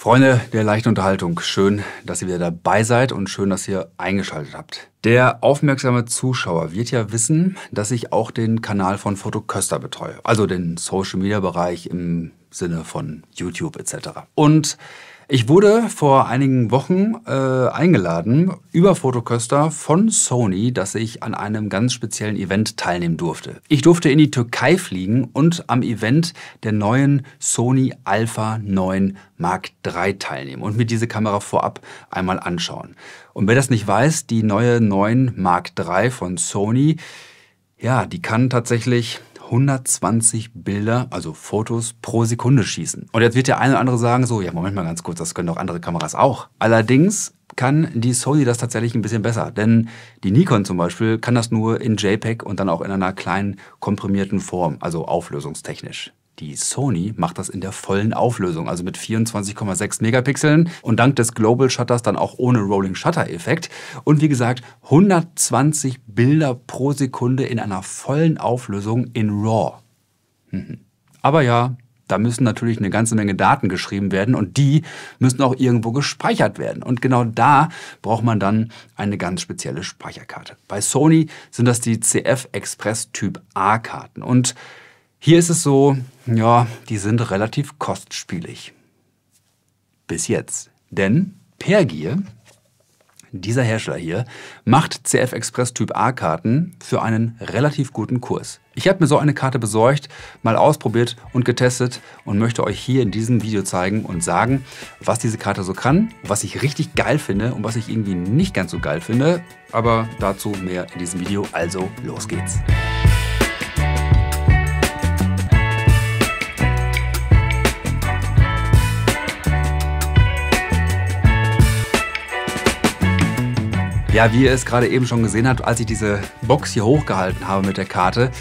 Freunde der leichten Unterhaltung, schön, dass ihr wieder dabei seid und schön, dass ihr eingeschaltet habt. Der aufmerksame Zuschauer wird ja wissen, dass ich auch den Kanal von Foto Köster betreue, also den Social Media Bereich im Sinne von YouTube etc. Und ich wurde vor einigen Wochen äh, eingeladen über Fotoköster von Sony, dass ich an einem ganz speziellen Event teilnehmen durfte. Ich durfte in die Türkei fliegen und am Event der neuen Sony Alpha 9 Mark III teilnehmen und mir diese Kamera vorab einmal anschauen. Und wer das nicht weiß, die neue 9 Mark III von Sony, ja, die kann tatsächlich 120 Bilder, also Fotos pro Sekunde schießen. Und jetzt wird der eine oder andere sagen, so, ja, Moment mal ganz kurz, das können doch andere Kameras auch. Allerdings kann die Sony das tatsächlich ein bisschen besser. Denn die Nikon zum Beispiel kann das nur in JPEG und dann auch in einer kleinen komprimierten Form, also auflösungstechnisch. Die Sony macht das in der vollen Auflösung, also mit 24,6 Megapixeln und dank des Global Shutters dann auch ohne Rolling Shutter Effekt. Und wie gesagt, 120 Bilder pro Sekunde in einer vollen Auflösung in RAW. Mhm. Aber ja, da müssen natürlich eine ganze Menge Daten geschrieben werden und die müssen auch irgendwo gespeichert werden. Und genau da braucht man dann eine ganz spezielle Speicherkarte. Bei Sony sind das die CF Express Typ A Karten und hier ist es so, ja, die sind relativ kostspielig. Bis jetzt. Denn Pergier, dieser Hersteller hier, macht CF Express Typ A Karten für einen relativ guten Kurs. Ich habe mir so eine Karte besorgt, mal ausprobiert und getestet und möchte euch hier in diesem Video zeigen und sagen, was diese Karte so kann, was ich richtig geil finde und was ich irgendwie nicht ganz so geil finde. Aber dazu mehr in diesem Video, also los geht's. Ja, wie ihr es gerade eben schon gesehen habt, als ich diese Box hier hochgehalten habe mit der Karte,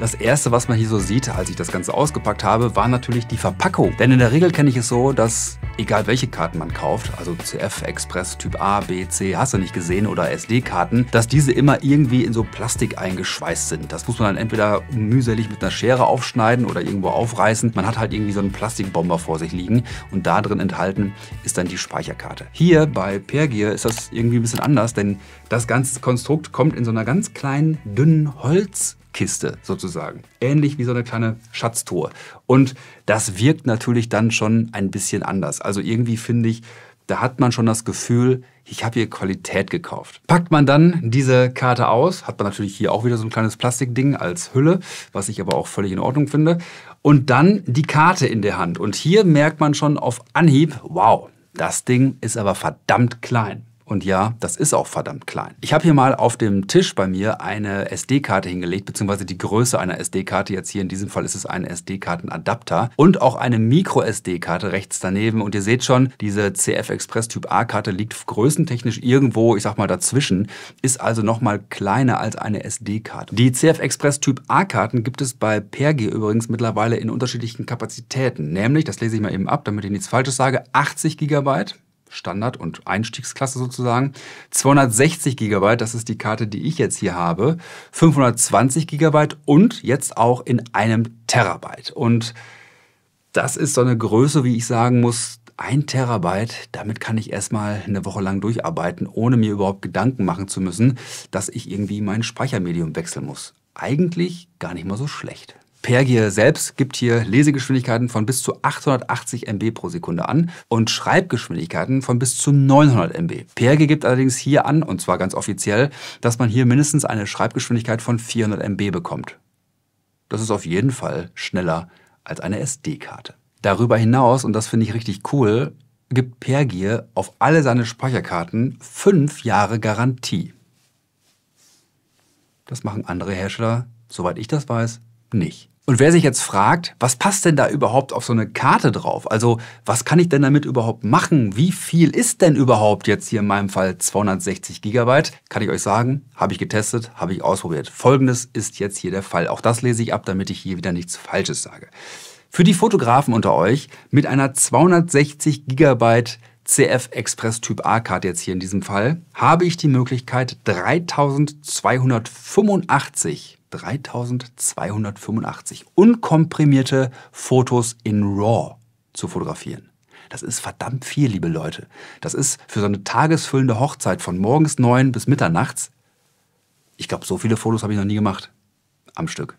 das erste, was man hier so sieht, als ich das Ganze ausgepackt habe, war natürlich die Verpackung. Denn in der Regel kenne ich es so, dass egal welche Karten man kauft, also CF, Express, Typ A, B, C, hast du nicht gesehen, oder SD-Karten, dass diese immer irgendwie in so Plastik eingeschweißt sind. Das muss man dann entweder mühselig mit einer Schere aufschneiden oder irgendwo aufreißen. Man hat halt irgendwie so einen Plastikbomber vor sich liegen und da drin enthalten ist dann die Speicherkarte. Hier bei Pergier ist das irgendwie ein bisschen anders, denn das ganze Konstrukt kommt in so einer ganz kleinen, dünnen Holz- Kiste sozusagen. Ähnlich wie so eine kleine Schatztruhe. Und das wirkt natürlich dann schon ein bisschen anders. Also irgendwie finde ich, da hat man schon das Gefühl, ich habe hier Qualität gekauft. Packt man dann diese Karte aus, hat man natürlich hier auch wieder so ein kleines Plastikding als Hülle, was ich aber auch völlig in Ordnung finde. Und dann die Karte in der Hand. Und hier merkt man schon auf Anhieb, wow, das Ding ist aber verdammt klein. Und ja, das ist auch verdammt klein. Ich habe hier mal auf dem Tisch bei mir eine SD-Karte hingelegt, beziehungsweise die Größe einer SD-Karte. Jetzt hier in diesem Fall ist es ein SD-Kartenadapter und auch eine Micro-SD-Karte rechts daneben. Und ihr seht schon, diese CF Express Typ A-Karte liegt größentechnisch irgendwo, ich sag mal dazwischen, ist also nochmal kleiner als eine SD-Karte. Die CF Express Typ A-Karten gibt es bei Pergi übrigens mittlerweile in unterschiedlichen Kapazitäten. Nämlich, das lese ich mal eben ab, damit ich nichts Falsches sage, 80 GB Standard- und Einstiegsklasse sozusagen. 260 GB, das ist die Karte, die ich jetzt hier habe. 520 GB und jetzt auch in einem Terabyte. Und das ist so eine Größe, wie ich sagen muss, ein Terabyte, damit kann ich erstmal eine Woche lang durcharbeiten, ohne mir überhaupt Gedanken machen zu müssen, dass ich irgendwie mein Speichermedium wechseln muss. Eigentlich gar nicht mal so schlecht. Pergier selbst gibt hier Lesegeschwindigkeiten von bis zu 880 MB pro Sekunde an und Schreibgeschwindigkeiten von bis zu 900 MB. Pergier gibt allerdings hier an, und zwar ganz offiziell, dass man hier mindestens eine Schreibgeschwindigkeit von 400 MB bekommt. Das ist auf jeden Fall schneller als eine SD-Karte. Darüber hinaus, und das finde ich richtig cool, gibt Pergier auf alle seine Speicherkarten 5 Jahre Garantie. Das machen andere Hersteller, soweit ich das weiß, nicht. Und wer sich jetzt fragt, was passt denn da überhaupt auf so eine Karte drauf? Also was kann ich denn damit überhaupt machen? Wie viel ist denn überhaupt jetzt hier in meinem Fall 260 Gigabyte? Kann ich euch sagen, habe ich getestet, habe ich ausprobiert. Folgendes ist jetzt hier der Fall. Auch das lese ich ab, damit ich hier wieder nichts Falsches sage. Für die Fotografen unter euch mit einer 260 Gigabyte CF Express Typ A-Karte jetzt hier in diesem Fall, habe ich die Möglichkeit, 3285 3285 unkomprimierte Fotos in RAW zu fotografieren. Das ist verdammt viel, liebe Leute. Das ist für so eine tagesfüllende Hochzeit von morgens 9 bis mitternachts. Ich glaube, so viele Fotos habe ich noch nie gemacht. Am Stück.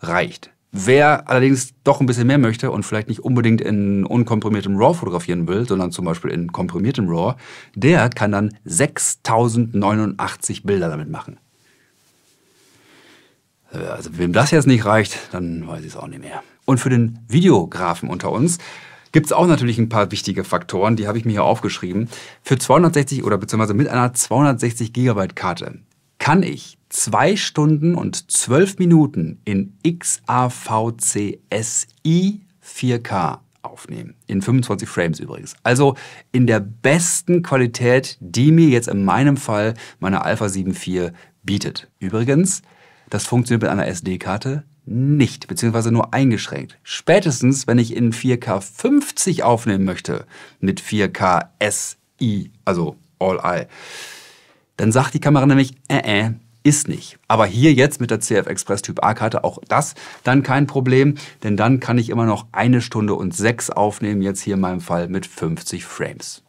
Reicht. Wer allerdings doch ein bisschen mehr möchte und vielleicht nicht unbedingt in unkomprimiertem RAW fotografieren will, sondern zum Beispiel in komprimiertem RAW, der kann dann 6089 Bilder damit machen. Also wem das jetzt nicht reicht, dann weiß ich es auch nicht mehr. Und für den Videografen unter uns gibt es auch natürlich ein paar wichtige Faktoren, die habe ich mir hier aufgeschrieben. Für 260 oder beziehungsweise mit einer 260 GB Karte kann ich zwei Stunden und zwölf Minuten in XAVCSI 4K aufnehmen. In 25 Frames übrigens. Also in der besten Qualität, die mir jetzt in meinem Fall meine Alpha 7 IV bietet. Übrigens, das funktioniert mit einer SD-Karte nicht, beziehungsweise nur eingeschränkt. Spätestens, wenn ich in 4K 50 aufnehmen möchte, mit 4K SI, also All Eye, dann sagt die Kamera nämlich, äh, äh, ist nicht. Aber hier jetzt mit der CF Express Typ A-Karte auch das dann kein Problem, denn dann kann ich immer noch eine Stunde und sechs aufnehmen, jetzt hier in meinem Fall mit 50 Frames.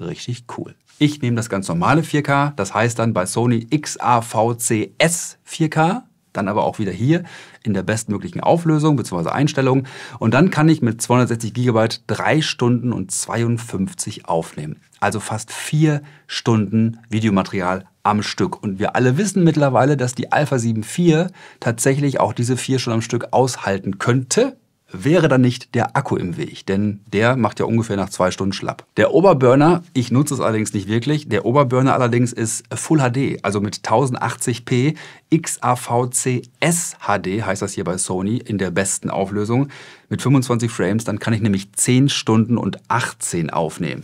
Richtig cool. Ich nehme das ganz normale 4K, das heißt dann bei Sony XAVCS 4K, dann aber auch wieder hier in der bestmöglichen Auflösung bzw. Einstellung. Und dann kann ich mit 260 GB 3 Stunden und 52 aufnehmen. Also fast 4 Stunden Videomaterial am Stück. Und wir alle wissen mittlerweile, dass die Alpha 7 IV tatsächlich auch diese 4 Stunden am Stück aushalten könnte wäre dann nicht der Akku im Weg, denn der macht ja ungefähr nach zwei Stunden schlapp. Der Oberburner, ich nutze es allerdings nicht wirklich, der Oberburner allerdings ist Full HD, also mit 1080p XAVCS HD, heißt das hier bei Sony in der besten Auflösung mit 25 Frames, dann kann ich nämlich 10 Stunden und 18 aufnehmen.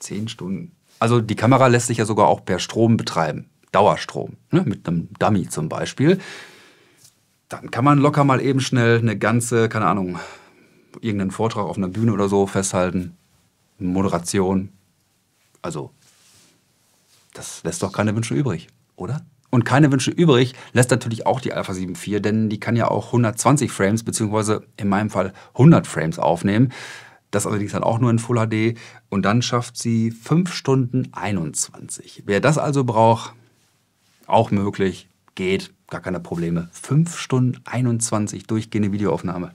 10 Stunden. Also die Kamera lässt sich ja sogar auch per Strom betreiben. Dauerstrom, ne? mit einem Dummy zum Beispiel dann kann man locker mal eben schnell eine ganze, keine Ahnung, irgendeinen Vortrag auf einer Bühne oder so festhalten. Moderation. Also, das lässt doch keine Wünsche übrig, oder? Und keine Wünsche übrig lässt natürlich auch die Alpha 7.4, denn die kann ja auch 120 Frames, beziehungsweise in meinem Fall 100 Frames aufnehmen. Das allerdings dann auch nur in Full HD. Und dann schafft sie 5 Stunden 21. Wer das also braucht, auch möglich, geht, gar keine Probleme. Fünf Stunden 21 durchgehende Videoaufnahme.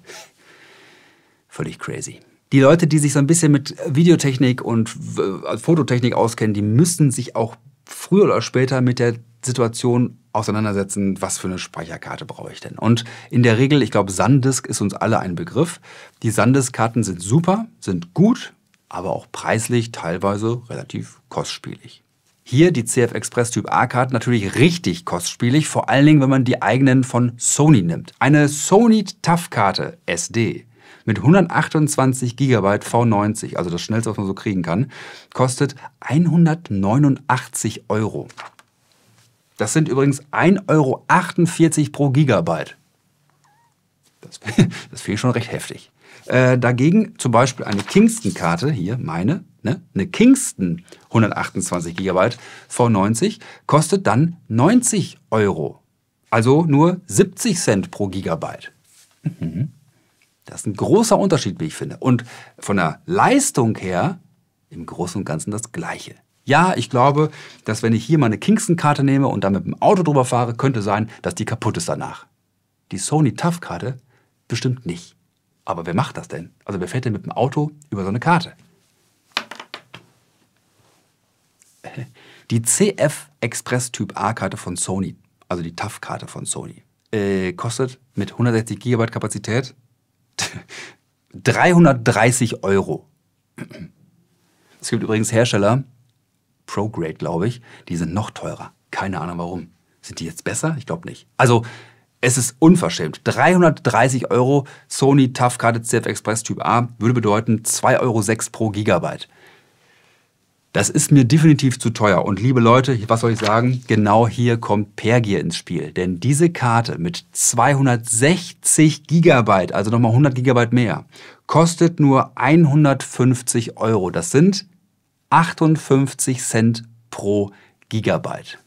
Völlig crazy. Die Leute, die sich so ein bisschen mit Videotechnik und äh, also Fototechnik auskennen, die müssen sich auch früher oder später mit der Situation auseinandersetzen, was für eine Speicherkarte brauche ich denn. Und in der Regel, ich glaube, SanDisk ist uns alle ein Begriff. Die SanDisk-Karten sind super, sind gut, aber auch preislich teilweise relativ kostspielig. Hier die CF Express Typ a karte natürlich richtig kostspielig, vor allen Dingen, wenn man die eigenen von Sony nimmt. Eine Sony TAF-Karte SD mit 128 GB V90, also das schnellste, was man so kriegen kann, kostet 189 Euro. Das sind übrigens 1,48 Euro pro Gigabyte. Das, das finde ich schon recht heftig. Äh, dagegen zum Beispiel eine Kingston-Karte, hier meine, Ne? Eine Kingston 128 GB V90 kostet dann 90 Euro. Also nur 70 Cent pro Gigabyte. Mhm. Das ist ein großer Unterschied, wie ich finde. Und von der Leistung her im Großen und Ganzen das Gleiche. Ja, ich glaube, dass wenn ich hier meine Kingston-Karte nehme und dann mit dem Auto drüber fahre, könnte sein, dass die kaputt ist danach. Die Sony Tough-Karte bestimmt nicht. Aber wer macht das denn? Also wer fährt denn mit dem Auto über so eine Karte? Die CF Express Typ A-Karte von Sony, also die TAF-Karte von Sony, äh, kostet mit 160 GB Kapazität 330 Euro. Es gibt übrigens Hersteller, ProGrade glaube ich, die sind noch teurer. Keine Ahnung warum. Sind die jetzt besser? Ich glaube nicht. Also, es ist unverschämt. 330 Euro Sony TAF-Karte CF Express Typ A würde bedeuten 2,06 Euro pro Gigabyte. Das ist mir definitiv zu teuer. Und liebe Leute, was soll ich sagen? Genau hier kommt Pergier ins Spiel. Denn diese Karte mit 260 Gigabyte, also nochmal 100 Gigabyte mehr, kostet nur 150 Euro. Das sind 58 Cent pro Gigabyte.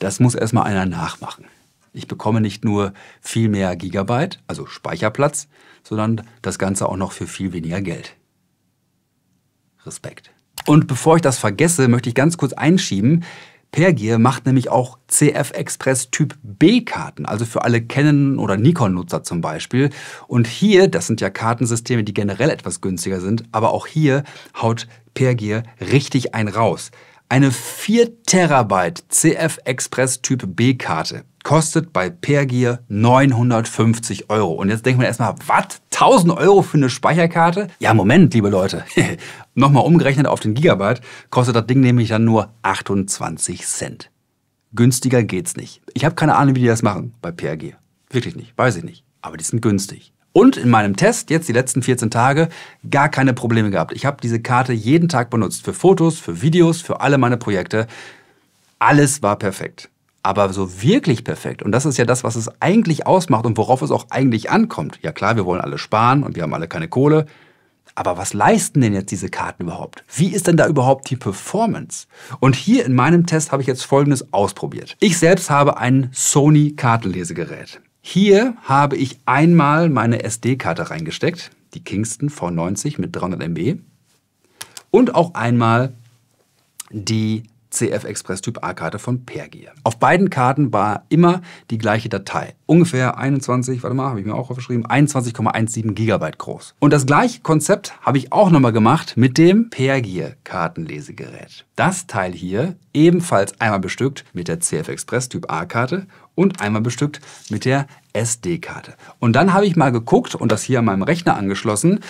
Das muss erstmal einer nachmachen. Ich bekomme nicht nur viel mehr Gigabyte, also Speicherplatz, sondern das Ganze auch noch für viel weniger Geld. Respekt. Und bevor ich das vergesse, möchte ich ganz kurz einschieben. Pergier macht nämlich auch CF Express Typ B Karten, also für alle Canon- oder Nikon-Nutzer zum Beispiel. Und hier, das sind ja Kartensysteme, die generell etwas günstiger sind, aber auch hier haut Pergier richtig ein raus. Eine 4 Terabyte CF Express Typ B Karte kostet bei Pergier 950 Euro. Und jetzt denkt man erstmal, was? 1000 Euro für eine Speicherkarte? Ja, Moment, liebe Leute. Nochmal umgerechnet auf den Gigabyte kostet das Ding nämlich dann nur 28 Cent. Günstiger geht's nicht. Ich habe keine Ahnung, wie die das machen bei PRG. Wirklich nicht, weiß ich nicht. Aber die sind günstig. Und in meinem Test, jetzt die letzten 14 Tage, gar keine Probleme gehabt. Ich habe diese Karte jeden Tag benutzt. Für Fotos, für Videos, für alle meine Projekte. Alles war perfekt. Aber so wirklich perfekt, und das ist ja das, was es eigentlich ausmacht und worauf es auch eigentlich ankommt. Ja klar, wir wollen alle sparen und wir haben alle keine Kohle. Aber was leisten denn jetzt diese Karten überhaupt? Wie ist denn da überhaupt die Performance? Und hier in meinem Test habe ich jetzt Folgendes ausprobiert. Ich selbst habe ein Sony Kartenlesegerät. Hier habe ich einmal meine SD-Karte reingesteckt, die Kingston V90 mit 300 MB. Und auch einmal die CF Express Typ A-Karte von Pergier. Auf beiden Karten war immer die gleiche Datei. Ungefähr 21, warte mal, habe ich mir auch aufgeschrieben, 21,17 GB groß. Und das gleiche Konzept habe ich auch nochmal gemacht mit dem Pergier Kartenlesegerät. Das Teil hier ebenfalls einmal bestückt mit der CF Express Typ A-Karte und einmal bestückt mit der SD-Karte. Und dann habe ich mal geguckt und das hier an meinem Rechner angeschlossen,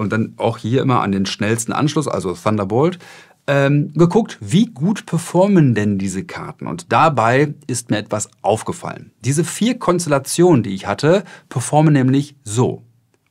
und dann auch hier immer an den schnellsten Anschluss, also Thunderbolt, ähm, geguckt, wie gut performen denn diese Karten. Und dabei ist mir etwas aufgefallen. Diese vier Konstellationen, die ich hatte, performen nämlich so.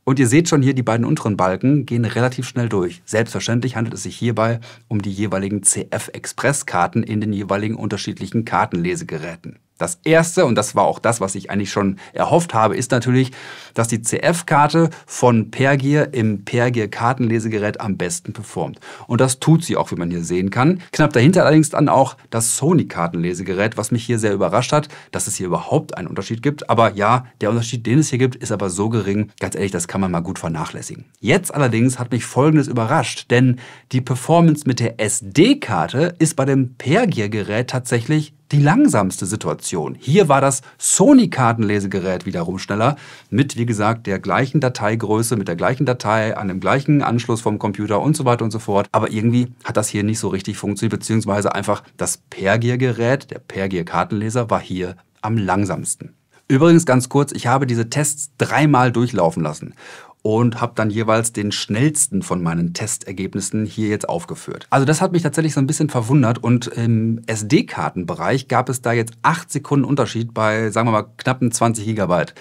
Und ihr seht schon hier, die beiden unteren Balken gehen relativ schnell durch. Selbstverständlich handelt es sich hierbei um die jeweiligen CF-Express-Karten in den jeweiligen unterschiedlichen Kartenlesegeräten. Das Erste, und das war auch das, was ich eigentlich schon erhofft habe, ist natürlich, dass die CF-Karte von Pergear im Pergear-Kartenlesegerät am besten performt. Und das tut sie auch, wie man hier sehen kann. Knapp dahinter allerdings dann auch das Sony-Kartenlesegerät, was mich hier sehr überrascht hat, dass es hier überhaupt einen Unterschied gibt. Aber ja, der Unterschied, den es hier gibt, ist aber so gering, ganz ehrlich, das kann man mal gut vernachlässigen. Jetzt allerdings hat mich Folgendes überrascht, denn die Performance mit der SD-Karte ist bei dem Pergear-Gerät tatsächlich die langsamste Situation. Hier war das Sony-Kartenlesegerät wiederum schneller mit, wie gesagt, der gleichen Dateigröße, mit der gleichen Datei, an dem gleichen Anschluss vom Computer und so weiter und so fort. Aber irgendwie hat das hier nicht so richtig funktioniert, beziehungsweise einfach das Pergier-Gerät, der Pergier-Kartenleser, war hier am langsamsten. Übrigens ganz kurz, ich habe diese Tests dreimal durchlaufen lassen und habe dann jeweils den schnellsten von meinen Testergebnissen hier jetzt aufgeführt. Also das hat mich tatsächlich so ein bisschen verwundert und im SD-Kartenbereich gab es da jetzt 8 Sekunden Unterschied bei, sagen wir mal, knappen 20 Gigabyte.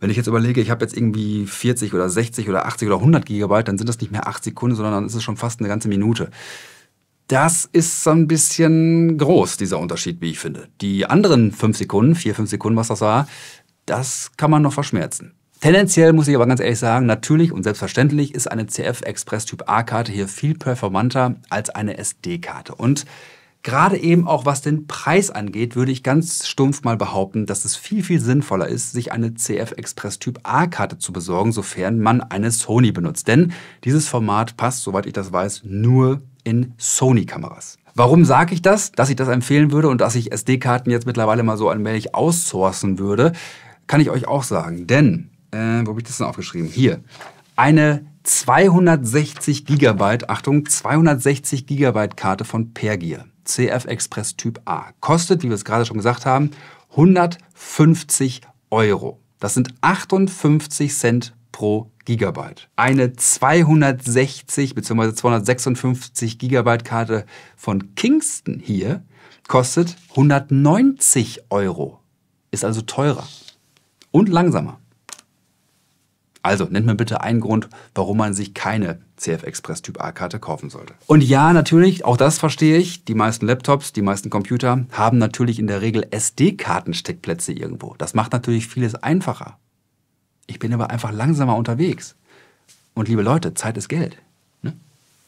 Wenn ich jetzt überlege, ich habe jetzt irgendwie 40 oder 60 oder 80 oder 100 Gigabyte, dann sind das nicht mehr 8 Sekunden, sondern dann ist es schon fast eine ganze Minute. Das ist so ein bisschen groß, dieser Unterschied, wie ich finde. Die anderen 5 Sekunden, 4, 5 Sekunden, was das war, das kann man noch verschmerzen. Tendenziell muss ich aber ganz ehrlich sagen, natürlich und selbstverständlich ist eine CF Express Typ A-Karte hier viel performanter als eine SD-Karte. Und Gerade eben auch was den Preis angeht, würde ich ganz stumpf mal behaupten, dass es viel, viel sinnvoller ist, sich eine CF Express Typ A-Karte zu besorgen, sofern man eine Sony benutzt. Denn dieses Format passt, soweit ich das weiß, nur in Sony-Kameras. Warum sage ich das? Dass ich das empfehlen würde und dass ich SD-Karten jetzt mittlerweile mal so allmählich aussourcen würde, kann ich euch auch sagen. Denn äh, wo habe ich das denn aufgeschrieben? Hier. Eine 260 Gigabyte, Achtung, 260 Gigabyte Karte von Pergier. CF Express Typ A. Kostet, wie wir es gerade schon gesagt haben, 150 Euro. Das sind 58 Cent pro Gigabyte. Eine 260 bzw. 256 Gigabyte Karte von Kingston hier kostet 190 Euro. Ist also teurer und langsamer. Also nennt mir bitte einen Grund, warum man sich keine CF Express Typ A-Karte kaufen sollte. Und ja, natürlich, auch das verstehe ich. Die meisten Laptops, die meisten Computer haben natürlich in der Regel SD-Kartensteckplätze irgendwo. Das macht natürlich vieles einfacher. Ich bin aber einfach langsamer unterwegs. Und liebe Leute, Zeit ist Geld. Ne?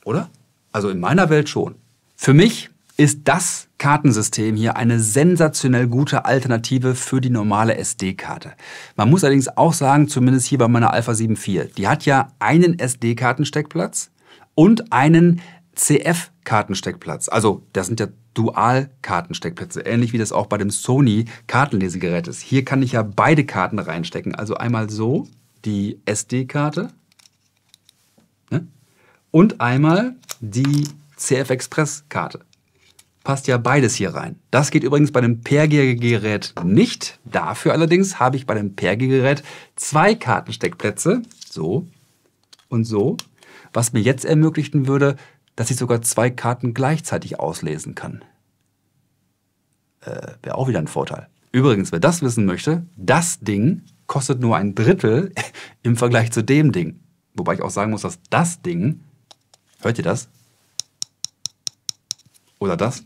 Oder? Also in meiner Welt schon. Für mich ist das Kartensystem hier eine sensationell gute Alternative für die normale SD-Karte. Man muss allerdings auch sagen, zumindest hier bei meiner Alpha 74, die hat ja einen SD-Kartensteckplatz und einen CF-Kartensteckplatz. Also das sind ja Dual-Kartensteckplätze, ähnlich wie das auch bei dem Sony Kartenlesegerät ist. Hier kann ich ja beide Karten reinstecken. Also einmal so die SD-Karte ne? und einmal die CF-Express-Karte passt ja beides hier rein. Das geht übrigens bei dem Perger-Gerät nicht. Dafür allerdings habe ich bei dem Perger-Gerät zwei Kartensteckplätze, so und so, was mir jetzt ermöglichen würde, dass ich sogar zwei Karten gleichzeitig auslesen kann. Äh, Wäre auch wieder ein Vorteil. Übrigens, wer das wissen möchte, das Ding kostet nur ein Drittel im Vergleich zu dem Ding. Wobei ich auch sagen muss, dass das Ding, hört ihr das? Oder das?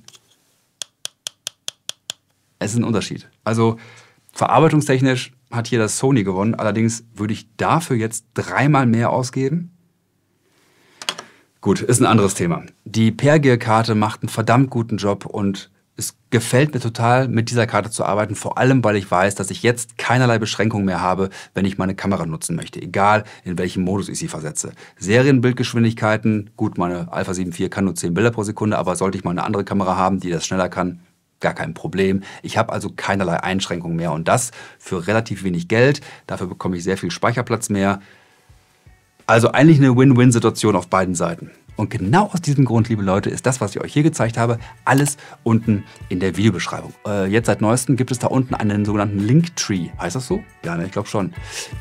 es ist ein Unterschied. Also verarbeitungstechnisch hat hier das Sony gewonnen. Allerdings würde ich dafür jetzt dreimal mehr ausgeben. Gut, ist ein anderes Thema. Die Pergear-Karte macht einen verdammt guten Job und es gefällt mir total, mit dieser Karte zu arbeiten, vor allem weil ich weiß, dass ich jetzt keinerlei Beschränkungen mehr habe, wenn ich meine Kamera nutzen möchte, egal in welchem Modus ich sie versetze. Serienbildgeschwindigkeiten, gut, meine Alpha 7 IV kann nur 10 Bilder pro Sekunde, aber sollte ich mal eine andere Kamera haben, die das schneller kann, gar kein Problem. Ich habe also keinerlei Einschränkungen mehr und das für relativ wenig Geld. Dafür bekomme ich sehr viel Speicherplatz mehr. Also eigentlich eine Win-Win-Situation auf beiden Seiten. Und genau aus diesem Grund, liebe Leute, ist das, was ich euch hier gezeigt habe, alles unten in der Videobeschreibung. Äh, jetzt seit neuestem gibt es da unten einen sogenannten Linktree. Heißt das so? Ja, ne, ich glaube schon.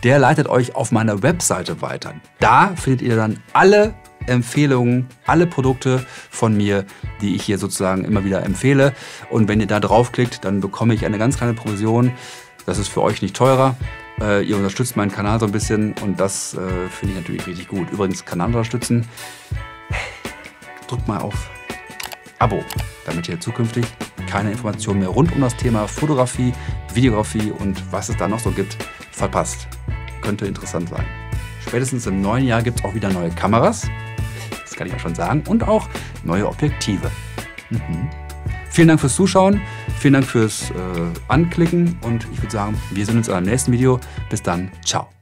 Der leitet euch auf meiner Webseite weiter. Da findet ihr dann alle Empfehlungen, alle Produkte von mir, die ich hier sozusagen immer wieder empfehle. Und wenn ihr da draufklickt, dann bekomme ich eine ganz kleine Provision. Das ist für euch nicht teurer. Äh, ihr unterstützt meinen Kanal so ein bisschen und das äh, finde ich natürlich richtig gut. Übrigens, Kanal unterstützen. Drückt mal auf Abo, damit ihr zukünftig keine Informationen mehr rund um das Thema Fotografie, Videografie und was es da noch so gibt verpasst. Könnte interessant sein. Spätestens im neuen Jahr gibt es auch wieder neue Kameras kann ich ja schon sagen, und auch neue Objektive. Mhm. Vielen Dank fürs Zuschauen, vielen Dank fürs äh, Anklicken und ich würde sagen, wir sehen uns in einem nächsten Video. Bis dann, ciao.